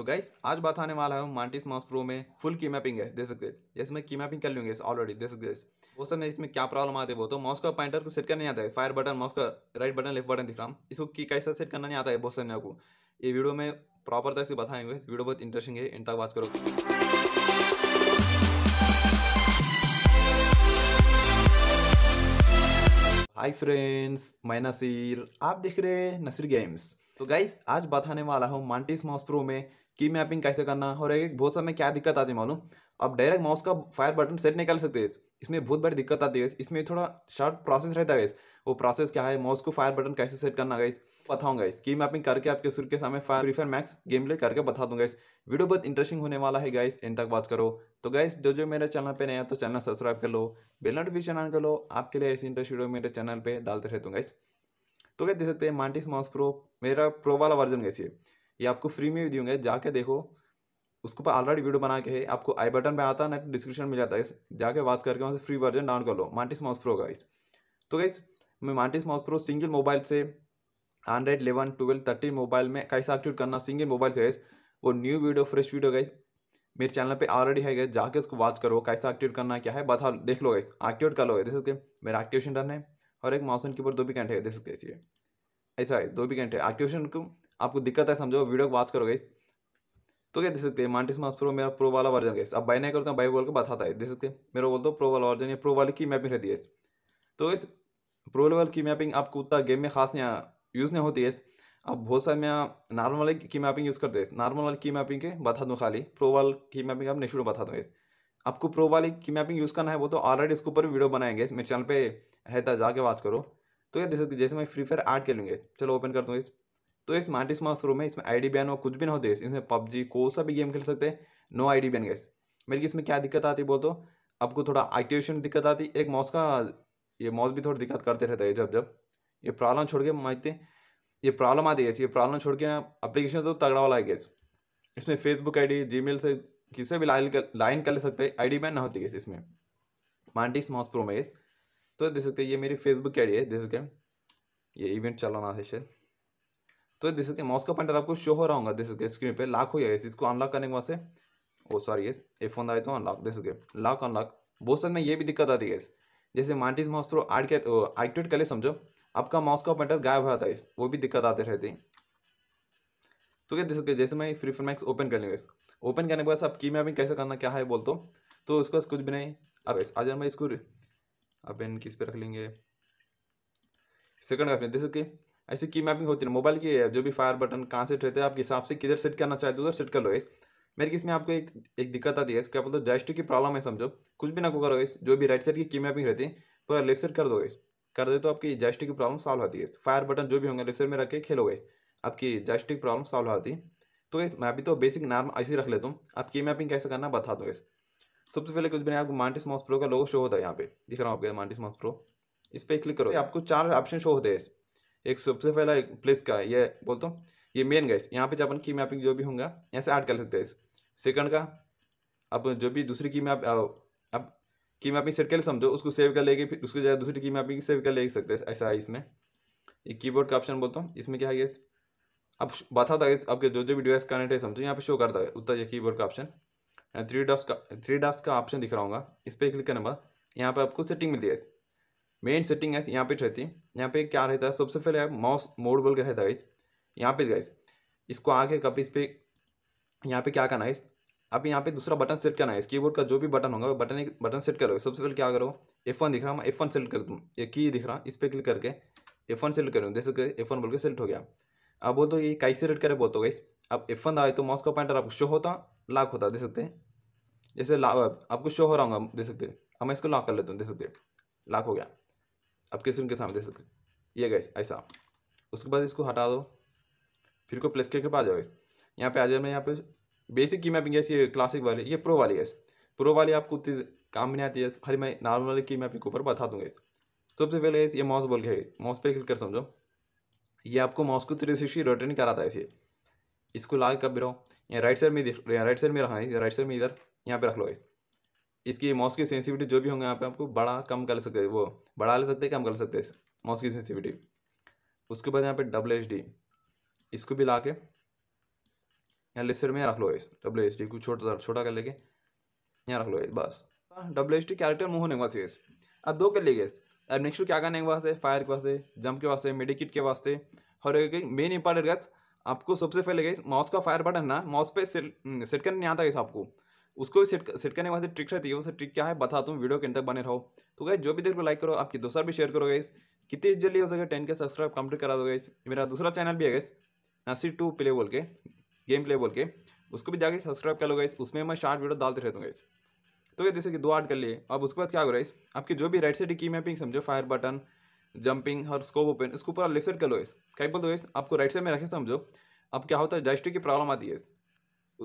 तो गाइस आज बात आने वाला है मांटिस मास प्रो में फुल की मैपिंग है दे सकते जैसे मैं की मैपिंग कर लूँगी ऑलरेडी दे सकते वो सब इसमें क्या प्रॉब्लम आती है वो तो माउस का पॉइंटर को सेट करना नहीं आता है फायर बटन माउस का राइट बटन लेफ्ट बटन दिख रहा हूँ इसको की कैसा सेट करना नहीं आता है बहुत सर को ये वीडियो में प्रॉपर तरह से बताएंगे वीडियो बहुत इंटरेस्टिंग है इन तक बात करो हाय फ्रेंड्स मैं नसीर आप देख रहे हैं नसीर गेम्स तो गाइस आज बताने वाला हूँ मांटिस माउस प्रो में की मैपिंग कैसे करना और एक बहुत समय क्या दिक्कत आती है मालूम आप डायरेक्ट माउस का फायर बटन सेट नहीं कर सकते इसमें बहुत बड़ी दिक्कत आती है इसमें थोड़ा शॉर्ट प्रोसेस रहता है वो प्रोसेस क्या है माउस को फायर बटन कैसे सेट करना गाइस बताऊंगा इस की मैपिंग करके आपके सुर के सामने fire free max game play करके बता दूंगा इस वीडियो बहुत इंटरेस्टिंग होने वाला है गाइस इन तक बात करो तो गाइस जो जो मेरे चैनल पे नया तो चैनल सब्सक्राइब कर लो बेल नोटिफिकेशन ऑन कर लो आपके लिए ऐसी इंटरेस्ट वीडियो मेरे चैनल पर डालते रहते हूँ गाइस तो क्या देख सकते हैं मांटिक्स माउस प्रो मेरा प्रो वाला वर्जन कैसी है ये आपको फ्री में भी दूंगा जाके देखो उसके ऊपर ऑलरेडी वीडियो बना के है आपको आई बटन पे आता है ना डिस्क्रिप्शन मिल जाता है जाके बात करके वहाँ से फ्री वर्जन डाउन कर लो मांटिस माउस प्रो गाइस तो गाइस मैं Mantis mouse pro single mobile से Android eleven twelve thirteen mobile में कैसे एक्टिवेट करना सिंगल मोबाइल से गाइस वो new video fresh video guys मेरे चैनल पर ऑलरेडी है गाइस जाके उसको वॉच करो कैसा एक्टिवेट करना क्या है बता देख लो गाइस एक्टिवेट कर लो जैसे कि मेरा एक्टिवेशन डन है और एक माउसन ऊपर दो भी घंटे है जैसे कैसी ऐसा है दो भी घंटे एक्टिवेशन को आपको दिक्कत है समझो वीडियो की बात करो गई तो क्या देख सकते हैं मांटिस मास प्रो मेरा प्रो वाला वर्जन गई अब बाई नहीं करते हैं बाई बोल के बताता है देख सकते हैं मेरा बोलते हो प्रो वाला वर्जन या प्रो वाली की मैपिंग रहती है तो इस प्रो लेवल की मैपिंग आपको उतना गेम में खास नहीं यूज़ नहीं होती है अब बहुत सारे मैं नॉर्मल वाली की मैपिंग यूज़ करते हैं नॉर्मल वाली की मैपिंग के बता दूँ खाली प्रो वाल की मैपिंग आप निशुल्क बता दूँ आपको प्रो वाली की मैपिंग यूज़ करना है वो तो ऑलरेडी इसके ऊपर वीडियो बनाएंगे मेरे चैनल पर है जाके वाच करो तो ये देख सकते जैसे मैं फ्री फायर ऐड कर लूँगे चलो ओपन कर दूँगा तो इस स्मार्ट स्मार्ट रूम में इसमें आई डी बैन हो कुछ भी ना हो देश इसमें पबजी को सा भी गेम खेल सकते हैं no I D ban guys मेरी इसमें क्या दिक्कत आती बोल तो आपको थोड़ा एक्टिवेशन दिक्कत आती एक माउस का ये माउस भी थोड़ी दिक्कत करते रहता है जब जब ये प्रॉब्लम छोड़ के मानते ये प्रॉब्लम आती है ये प्रॉब्लम छोड़ के अप्लीकेशन तो तगड़ा वाला है गैस इसमें फेसबुक जी मेल से किसी भी लाइन कर लाइन कर ले सकते हैं आईडी बैन ना होती है इसमें प्रो माउस इस तो दे सकते ये मेरी फेसबुक की आई है दे सकते ये इवेंट चलाना है शायद तो ये देख सकते हैं माउस का पॉइंटर आपको शो हो रहा होगा देख सकते हैं स्क्रीन पे लॉक हो गया इसको अनलॉक करने के वास्ते oh sorry yes F phone आए तो अनलॉक दिस के लॉक अनलॉक बहुत सारे में ये भी दिक्कत आती है जैसे मार्टिस माउस प्रो आर्ट के एक्टिवेट कर ले समझो आपका माउस का पॉइंटर गायब हो होता है वो भी दिक्कत आते रहती है तो क्या देख सकते जैसे मैं फ्री फायर मैक्स ओपन कर लूँगा ओपन करने के बाद आप की मैपिंग कैसे करना क्या है बोल तो उसके पास कुछ भी नहीं अब आज मैं इसको अब इन किस पे रख लेंगे सेकंड मैप में जैसे ऐसे की मैपिंग होती है मोबाइल की जो भी फायर बटन कहाँ सेट रहते हैं आपके हिसाब से किधर सेट करना चाहते हो उधर सेट कर लो इस मेरे किसने आपको एक एक दिक्कत आती है क्या बोलते हैं जॉयस्टिक की प्रॉब्लम है समझो कुछ भी ना को करो इस जो भी राइट साइड की की मैपिंग रहती है पूरा लेफ्ट साइड कर दो इस कर दे तो आपकी जैस्टिक की प्रॉब्लम सॉल्व होती है फायर बटन जो भी होंगे लेफ्ट साइड में रख के खेलोगे इस आपकी जैस्टिक प्रॉब्लम सॉल्व होती है तो इस मैं अभी तो बेसिक नाम ऐसे रख लेता हूँ आप की मैपिंग कैसे करना बता दो इस सबसे पहले कुछ भी आपको मांटिस मॉस प्रो का लोगो शो होता है यहाँ पे दिख रहा हूँ आपके मांटिस मॉस प्रो इस पर क्लिक करो आपको चार ऑप्शन शो होते हैं एक सबसे पहला प्लेस का ये बोलता हूँ ये मेन गैस यहाँ पे अपन की मैपिंग जो भी होंगे यहाँ से ऐड कर सकते हैं सेकंड का आप जो भी दूसरी की मैप अब की मैपिंग सेट कर समझो उसको सेव कर लेके फिर उसके जगह दूसरी की मैपिंग सेव कर ले सकते हैं ऐसा है इसमें ये कीबोर्ड का ऑप्शन बोलता हूँ इसमें क्या है गैस आप बताता है आपके जो जो भी डिवाइस कनेक्ट है समझो यहाँ पे शो करता है उतना की बोर्ड का ऑप्शन थ्री डॉट्स का थ्री डॉस का ऑप्शन दिख रहा होगा इस पर क्लिक करने बाद यहाँ पर आपको सेटिंग मिलती है मेन सेटिंग है यहाँ पे रहती है यहाँ पे क्या रहता है सबसे पहले माउस मोड बोल के रहता है इस यहाँ पे गाइस इसको आके कभी इस पर यहाँ पे क्या करना है अब यहाँ पे दूसरा बटन सेट करना है इस कीबोर्ड का जो भी बटन होगा बटन एक बटन सेट करोगे सबसे पहले क्या करो एफ वन दिख रहा है एफ वन सेलेक्ट कर दूँ ये की दिख रहा इस पर क्लिक करके एफ वन सेलेक्ट करूँ जैसे एफ वन बोल के सेलेक्ट हो गया अब बोल दो तो ये कैसे रेट करे बोलते हो गाइस अब एफ वन आए तो माउस का पॉइंटर आपको शो होता लॉक होता देख सकते हैं जैसे आपको शो हो रहा होगा देख सकते अब मैं इसको लॉक कर लेता हूँ देख सकते लॉक हो गया आप किसी उनके सामने दे सकते ये गैस ऐसा उसके बाद इसको हटा दो फिर को प्लस करके पा जाओ गैस यहाँ पे आ जाए मैं यहाँ पे बेसिक की मैपिंग गैस ये क्लासिक वाली ये प्रो वाली गैस प्रो वाली आपको उतनी काम नहीं आती है खाली मैं नॉर्मल वाली की मैपिंग के ऊपर बता दूंगा गैस सबसे पहले गैस ये माउस बोल के माउस पे क्लिक कर समझो ये आपको माउस को थ्री सिक्सटी रोटेट कराता है इसे इसको ला कर कब रहो यहाँ राइट साइड में राइट साइड में रखना है राइट साइड में इधर यहाँ पे रख लो गैस इसकी मॉस की सेंसिटिविटी जो भी होंगे यहाँ पे आपको बड़ा कम कर सकते हैं वो बढ़ा ले सकते हैं कम कर सकते हैं मॉस की सेंसिटिविटी उसके बाद यहाँ पे डब्ल्यू एच डी इसको भी ला के यहाँ लेफ्ट में रख लो इस डब्ल्यू एच डी को छोटा छोटा कर लेके यहाँ रख लो बस डब्ल्यू एच डी कैरेक्टर मुँह होने के बाद अब दो कर लीजिए अब नेक्स्ट क्या करने के वास्ते फायर के वास्ते जंप के वास्ते मेडिकिट के वास्ते और मेन इंपॉर्टेंट गैस आपको सबसे पहले गई माउस का फायर बटन ना माउस पे सेट करने नहीं आता गैस आपको उसको भी सेट सेट करने वास्ते ट्रिक रहती है वो सर ट्रिक क्या है बताता हूँ वीडियो के अंदर तक बने रहो तो गए जो भी देर लाइक करो आपकी दोस्तों भी शेयर करो गाइस कितनी जल्दी हो सके टेन के सब्सक्राइब कंप्लीट करा दो गाइस मेरा दूसरा चैनल भी है गाइस नासी टू प्ले बोल के गेम प्ले बोल के उसको भी जाके सब्सक्राइब कर लो गाइस उसमें मैं शार्ट वीडियो डालते रहता हूँ गाइस तो ये जैसे कि दो आर्ट कर लिए अब उसके बाद क्या होगा गाइस आपकी जो भी राइट साइड की मैपिंग समझो फायर बटन जंपिंग और स्कोप ओपन इसको पूरा लेफ्ट साइड कर लो गाइस क्या बोल दो गाइस आपको राइट साइड में रखे समझो अब क्या होता है जॉयस्टिक की प्रॉब्लम आती है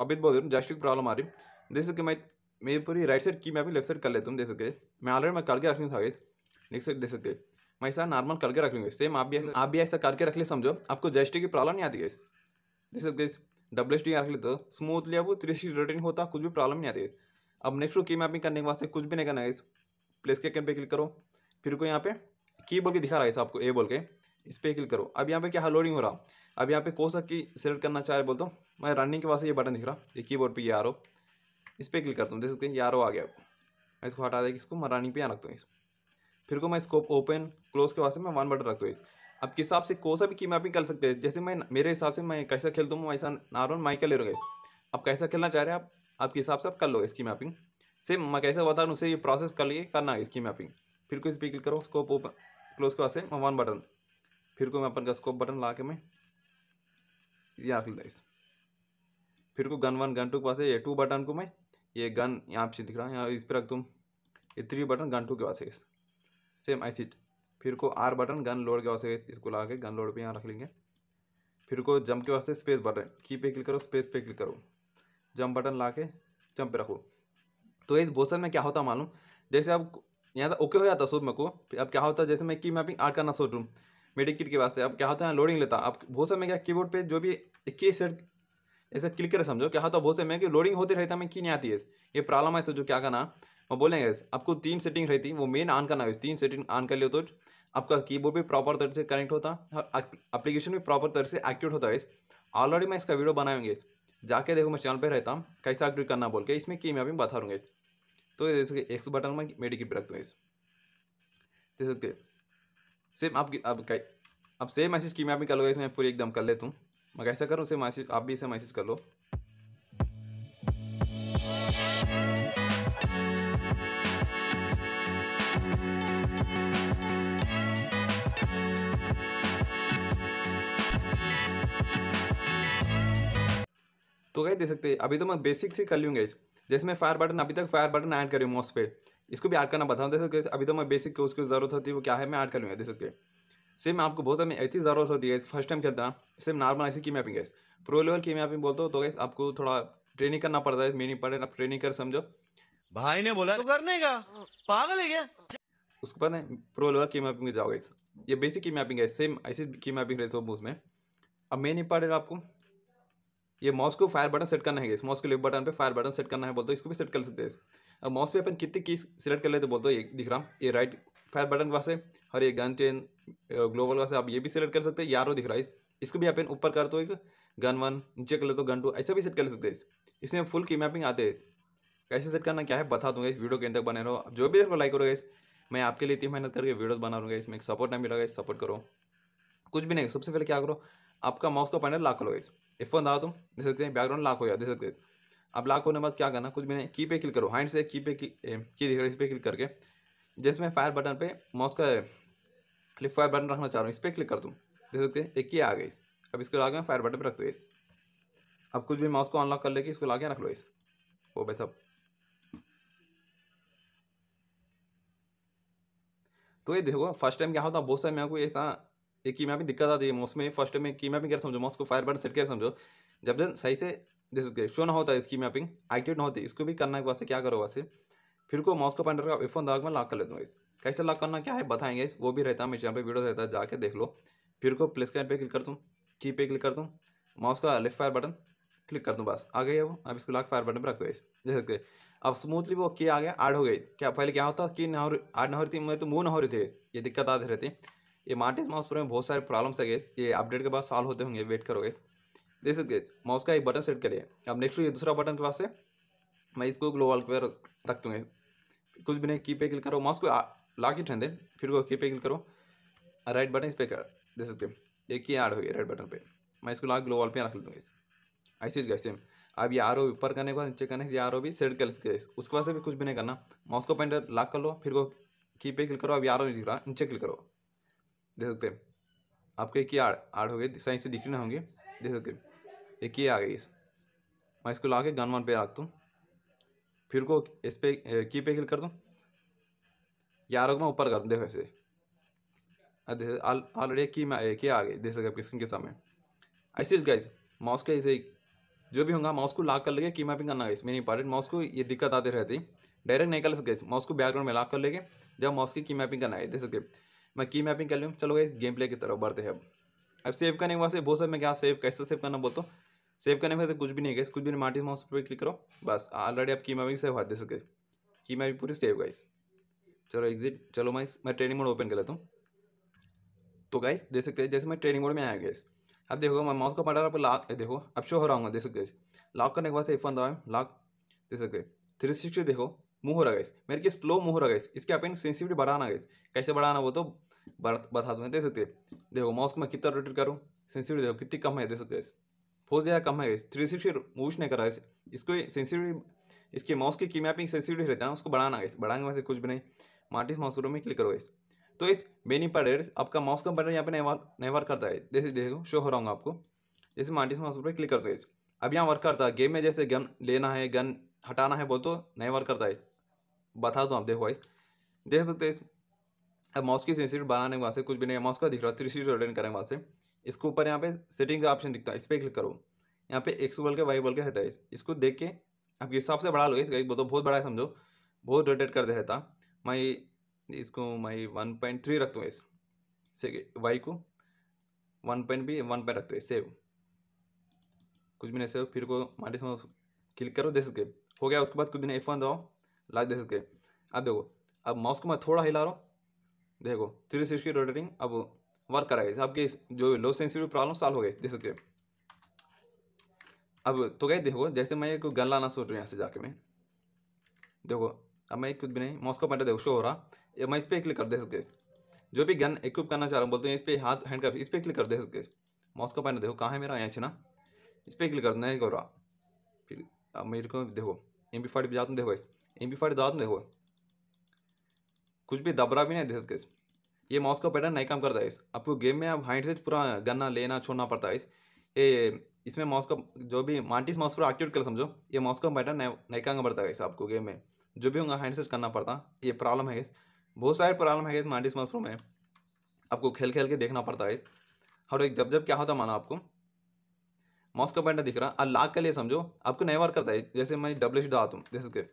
अभी बोल रहे हो जॉयस्टिक की प्रॉब्लम आ रही है देख सके मैं मेरी पूरी राइट साइड की मैं भी लेफ्ट साइड कर लेता हूँ देख सके मैं ऑलरेडी मैं करके रख लूँ था नेक्स्ट साइड देख सकते मैं ऐसा नॉर्मल करके रख लूँगा सेम आप भी ऐसा आप भी ऐसा करके रख ले समझो आपको जेस्टी की प्रॉब्लम नहीं आती है देख सकते डबल एस रख लेते हो स्मूथली अब थ्री सिक्सटी रोटेटिंग होता कुछ भी प्रॉब्लम नहीं आती है अब नेक्स्ट की मैपिंग करने के वास्ते कुछ भी नहीं करना है प्लेस के कैम पे क्लिक करो फिर को यहाँ पे की बोल के दिखा रहा है आपको ए बोल के इस पर क्लिक करो अब यहाँ पे क्या लोडिंग हो रहा अब यहाँ पे कौन सा की सेलेक्ट करना चाह रहे बोलते मैं रनिंग के वास्ते ये बटन दिख रहा ये बोर्ड पर ये आ रहा इस पर क्लिक करता हूँ देख सकते हैं यारो आ गया मैं इसको हटा देगा इसको मरानी पे यहाँ रखता हूँ इस फिर को मैं स्कोप ओपन क्लोज के वास्ते मैं वन बटन रखता हूँ इस अब के हिसाब से कौन सा भी की मैपिंग कर सकते हैं जैसे मैं मेरे हिसाब से मैं कैसा खेलता हूँ वैसा नॉर्मल माइक ले रहा इस कैसा खेलना चाह रहे हैं आप आपके हिसाब से आप कर लो इसकी मैपिंग सेम मैं कैसे बता रहा हूँ उसे ये प्रोसेस कर लिए करना है इसकी मैपिंग फिर को इस पर क्लिक करो स्कोप ओपन क्लोज के वास्ते मैं वन बटन फिर को मैं अपन का स्कोप बटन ला के मैं यहाँ रख लेता इस फिर को गन वन गन टू के पास ये टू बटन को मैं ये गन यहाँ पे दिख रहा है यहाँ इस पर रख दूँ ये थ्री बटन गन टू के पास है सेम ऐसी फिर को आर बटन गन लोड के वास्ते इसको लगा के गन लोड पे यहाँ रख लेंगे फिर को जंप के वास्ते स्पेस बटन की पे क्लिक करो स्पेस पे क्लिक करो जंप बटन ला के जंप पे रखो तो इस बोसन में क्या होता मालूम जैसे आप यहाँ तक तो ओके हो जाता सूट मेरे को अब क्या होता है जैसे मैं की मैपिंग आर करना सोच रूम मेडिकट के वास्ते अब क्या होता है लोडिंग लेता अब बहुत में क्या की पे जो भी इक्कीस सेट ऐसे क्लिक कर समझो क्या हाँ, तो बहुत से मैं कि लोडिंग होते रहता मैं कि नहीं आती है ये प्रॉब्लम है समझो तो क्या करना वो बोलेंगे आपको तीन सेटिंग रहती वो मेन ऑन करना है तीन सेटिंग ऑन कर लियो तो आपका कीबोर्ड भी प्रॉपर तरह से कनेक्ट होता है हाँ, अप्लीकेशन भी प्रॉपर तरह से एक्टिव होता है ऑलरेडी मैं इसका वीडियो बनाएंगे जाके देखो मैं चैनल पर रहता हूँ कैसे एक्टिव करना बोल के इसमें की मैं अभी बता रूँगा इस तो जैसे एक्स बटन में मेडिकेट रख हूँ इस दे सकते सेम आप अब कई अब सेम मैसेज की मैं अभी लूँगा इसमें पूरी एकदम कर लेता हूँ मैं कैसे करूँ उसे मैसेज आप भी इसे मैसेज कर लो तो कहीं दे सकते अभी तो मैं बेसिक से कर लूँगा इस जैसे मैं फायर बटन अभी तक फायर बटन ऐड करी हूँ माउस पे इसको भी ऐड करना बताऊँ दे सकते अभी तो मैं बेसिक उसकी जरूरत होती है वो क्या है मैं ऐड कर लूँगा दे सकते सेम मैं आपको बहुत मैं ऐसी ज़रूरत होती है फर्स्ट टाइम खेलता सेम नॉर्मल ऐसी की मैपिंग गैस प्रो लेवल की मैपिंग बोलते हो तो गैस आपको थोड़ा ट्रेनिंग करना पड़ता है मीनिंग पड़े आप ट्रेनिंग कर समझो भाई ने बोला तो करने का पागल है क्या उसके बाद प्रो लेवल की मैपिंग जाओ गैस ये बेसिक की मैपिंग है सेम ऐसी की मैपिंग रहती है उसमें में अब मेन इंपॉर्टेंट आपको ये माउस को फायर बटन सेट करना है गैस माउस के लेफ्ट बटन पे फायर बटन सेट करना है बोलते हो इसको भी सेट कर सकते हैं अब माउस पे अपन कितने की सिलेक्ट कर लेते बोलते हो ये दिख रहा ये राइट फायर बटन के और ये गन चेन ग्लोबल पास आप ये भी सिलेक्ट कर सकते हैं यारो दिख रहा है इसको भी आप इन ऊपर कर दो एक गन वन नीचे कर ले तो गन टू ऐसा भी सेट कर सकते हैं इसमें फुल की मैपिंग आते हैं कैसे सेट करना क्या है बता दूंगा इस वीडियो के अंदर बने रहो जो भी देखो लाइक करोगे मैं आपके लिए इतनी मेहनत करके वीडियो बना रूँगा इसमें एक सपोर्ट नहीं मिलेगा इस सपोर्ट करो कुछ भी नहीं सबसे पहले क्या करो आपका माउस का पैनल लाख करो एफ वन दबा तुम देख सकते हैं बैकग्राउंड लाख हो गया देख सकते हैं अब लाख होने के बाद क्या करना कुछ भी नहीं की पे क्लिक करो हैंड से की पे की दिख रहा है इस पर क्लिक करके जैसे मैं फायर बटन पे माउस का क्लिक फायर बटन रखना चाह रहा हूँ इस पर क्लिक कर दूँ देख सकते हैं एक ही आ गई अब इसको ला के फायर बटन पर रख दो इस अब कुछ भी माउस को अनलॉक कर लेके इसको ला के रख लो इस वो बेहतर तो ये देखो फर्स्ट टाइम क्या होता है बहुत सारे मैं आपको ऐसा एक की में दिक्कत आती है माउस में फर्स्ट टाइम में मैपिंग कर समझो माउस को फायर बटन सेट कर समझो जब जब सही से जैसे शो ना होता है इसकी मैपिंग एक्टिव ना होती इसको भी करना है वैसे क्या करो वैसे फिर को माउस का पॉइंटर का एफ दाग में लॉक कर लेता हूँ कैसे लॉक करना क्या है बताएंगे वो भी रहता है मेरे चैनल पे वीडियो रहता है जाके देख लो फिर को प्लस कैन पे क्लिक करता हूँ की पे क्लिक करता हूँ माउस का लेफ्ट फायर बटन क्लिक कर दूँ बस आ गई है वो अब इसको लॉक फायर बटन पर रख दो देख सकते अब स्मूथली वो की आ गया ऐड हो गई क्या पहले क्या होता की ना हो ऐड ना हो रही थी मैं तो मूव ना हो रही थी ये दिक्कत आती रहती ये मार्टिस माउस पर बहुत सारे प्रॉब्लम्स है गए ये अपडेट के बाद सॉल्व होते होंगे वेट करोगे देख सकते माउस का एक बटन सेट करिए अब नेक्स्ट ये दूसरा बटन के पास से मैं इसको ग्लोबल पे रख दूँगा कुछ भी नहीं की पे क्लिक करो माउस को ला के ठंडे फिर वो की पे क्लिक करो राइट बटन इस पर कर दे सकते एक ही ऐड हो गया राइट बटन पे मैं इसको ला ग्लो पे रख लूँगा इस ऐसे ही सेम अब ये आर ऊपर करने के बाद नीचे करने से ये आर भी सेट कर सकते उसके बाद से भी कुछ भी नहीं करना माउस को पॉइंटर लॉक कर लो फिर वो की पे क्लिक करो अब ये आर नहीं दिख रहा नीचे क्लिक करो देख सकते आपके ही आड़ आड़ हो गए सही से दिख रहे होंगे देख सकते एक ही आ गई मैं इसको ला के गन वन पे रखता हूँ फिर को इस पर की पे क्लिक कर दूँ या आरोग मैं ऊपर कर दूँ देखो ऐसे ऑलरेडी की में की आ गई देख सकते आपकी स्क्रीन के सामने ऐसे गाइज माउस का ऐसे जो भी होगा माउस को लॉक कर लेंगे की मैपिंग करना गाइस मेरी इंपॉर्टेंट माउस को ये दिक्कत आती रहती डायरेक्ट नहीं कर सकते माउस को बैकग्राउंड में लॉक कर लेंगे जब माउस की की मैपिंग करना है देख सकते मैं की मैपिंग कर लूँ चलो गाइस गेम प्ले की तरफ बढ़ते हैं अब अब सेव करने के वास्ते बहुत सब मैं क्या सेव कैसे सेव करना बोलता हूँ सेव करने के बाद कुछ भी नहीं गई कुछ भी नहीं माटी माउस पर क्लिक करो बस ऑलरेडी आप कीमा भी सेव हाथ दे सके कीमा भी पूरी सेव गाइस चलो एग्जिट चलो मैं मैं ट्रेनिंग मोड ओपन कर लेता हूँ तो गाइस देख सकते हैं जैसे मैं ट्रेनिंग मोड में आया गया अब देखो मैं माउस को पटा रहा लॉक देखो अब शो हो रहा हूँ देख सकते हैं लॉक करने के बाद एफ वन दवा लॉक देख सकते थ्री सिक्सटी देखो मुँह हो रहा गाइस मेरे के स्लो मुँह हो रहा गाइस इसके अपन सेंसिटिविटी बढ़ाना गाइस कैसे बढ़ाना वो तो बता दूँ देख सकते देखो माउस को मैं कितना रोटेट करूँ सेंसिटिविटी देखो कितनी कम है देख सकते बहुत ज़्यादा कम है थ्री सिक्सटी मूव नहीं कर रहा है इसको सेंसिटिव इसके माउस की कीमैपिंग सेंसिटिव रहता है ना उसको बढ़ाना है बढ़ाने वैसे कुछ भी नहीं मार्टिस माउस में क्लिक करो इस तो इस मेनी पर आपका माउस का बटन यहाँ पे नहीं वर्क करता है जैसे देखो शो हो रहा हूँ आपको जैसे मार्टिस माउस पर क्लिक करते हो इस अब यहाँ वर्क करता है गेम में जैसे गन लेना है गन हटाना है बोल तो नहीं वर्क करता है इस बता दो आप देखो इस देख सकते इस अब माउस की सेंसिटिव बनाने वहाँ से कुछ भी नहीं माउस का दिख रहा है थ्री सीट रिटर्न करने वहाँ से इसके ऊपर यहाँ पे सेटिंग का ऑप्शन दिखता है इस पर क्लिक करो यहाँ पे एक्स बोल के वाई बोल के रहता है इसको देख के आपके हिसाब से बढ़ा लो इसका तो बहुत बड़ा है समझो बहुत रोटेट कर दे रहता मैं इसको मैं वन पॉइंट थ्री रखता हूँ इस वाई को वन पॉइंट भी वन पॉइंट रखते सेव कुछ भी नहीं सेव फिर को माटी समझ क्लिक करो दे सके हो गया उसके बाद कुछ भी नहीं एफ वन दो लास्ट दे सके अब देखो अब माउस को मैं थोड़ा हिला रहा हूँ देखो थ्री सिक्स की रोटेटिंग अब वर्क करा गया आपके जो लो सेंसिटिव प्रॉब्लम सॉल्व हो गई देख सकते अब तो गए देखो जैसे मैं एक गन लाना सोच रहा हूँ यहाँ से जाके मैं देखो अब मैं कुछ भी नहीं मॉस्को पॉइंट देखो शो हो रहा मैं इस पर क्लिक कर दे सकते जो भी गन इक्विप करना चाह रहा हूँ बोलते हैं इस पर हाथ हैंड कर इस पर क्लिक कर दे सकते मॉस्को पॉइंट देखो कहाँ है मेरा यहाँ ना इस पर क्लिक करना कर रहा फिर अब मेरे को देखो एम पी भी जाते देखो इस एम पी फाइट जाते देखो कुछ भी दबरा भी नहीं दे सकते ये माउस का पैटर्न नहीं काम करता है आपको तो गेम में आप हाइट से पूरा गन्ना लेना छोड़ना पड़ता है ये इसमें माउस का जो भी मांटिस माउस पर एक्टिवेट कर समझो ये माउस का पैटर्न नहीं काम पड़ता है आपको गेम में जो भी होगा हैंड से करना पड़ता ये प्रॉब्लम है बहुत सारे प्रॉब्लम है इस मांटिस माउस प्रो में आपको खेल खेल के देखना पड़ता है और एक जब जब क्या होता माना आपको माउस का पैटर्न दिख रहा और लाग के लिए समझो आपको नहीं वर्क करता है जैसे मैं डब्ल्यू सी दबाता हूँ जैसे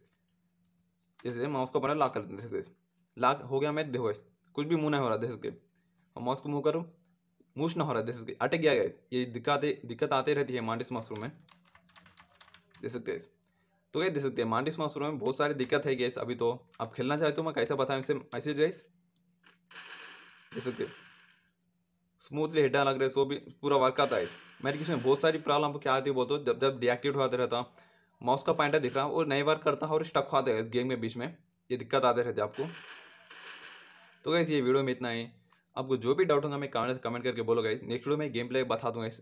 जैसे माउस का पैटर्न लाग कर देते लाग हो गया मैं देखो कुछ भी मुँह नहीं हो रहा देश के और मौस को मुँह करो मूछ ना हो रहा है के अटक गया गैस ये दिक्कत दिक्कत आते रहती है मांडिस मशरूम में देख सकते हैं तो ये देख सकते हैं मांडिस मशरूम में बहुत सारी दिक्कत है गैस अभी तो आप खेलना चाहते हो मैं कैसे बताऊँ इसे ऐसे गैस देख सकते स्मूथली हेड लग रहा है सो भी पूरा वर्क आता है मेरे किसी में बहुत सारी प्रॉब्लम आपको क्या आती है वो तो जब जब डिएक्टिवेट होते रहता माउस का पॉइंटर दिख रहा है और नहीं वर्क करता है और स्टक होता है गेम में बीच में ये दिक्कत आते रहती है आपको तो गाइस ये वीडियो में इतना ही आपको जो भी डाउट होगा मैं कमेंट कमेंट करके बोलो गाइस नेक्स्ट वीडियो में गेम प्ले बता दूँगा इस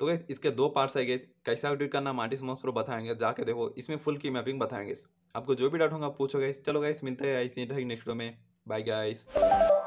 तो गैस इसके दो पार्ट्स है गैस कैसे अपडेट करना मार्टिस मॉस प्रो बताएंगे जाके देखो इसमें फुल की मैपिंग बताएंगे आपको जो भी डाउट होगा पूछो गाइस चलो गाइस मिलते हैं इसी नेक्स्ट वीडियो में बाय गाइस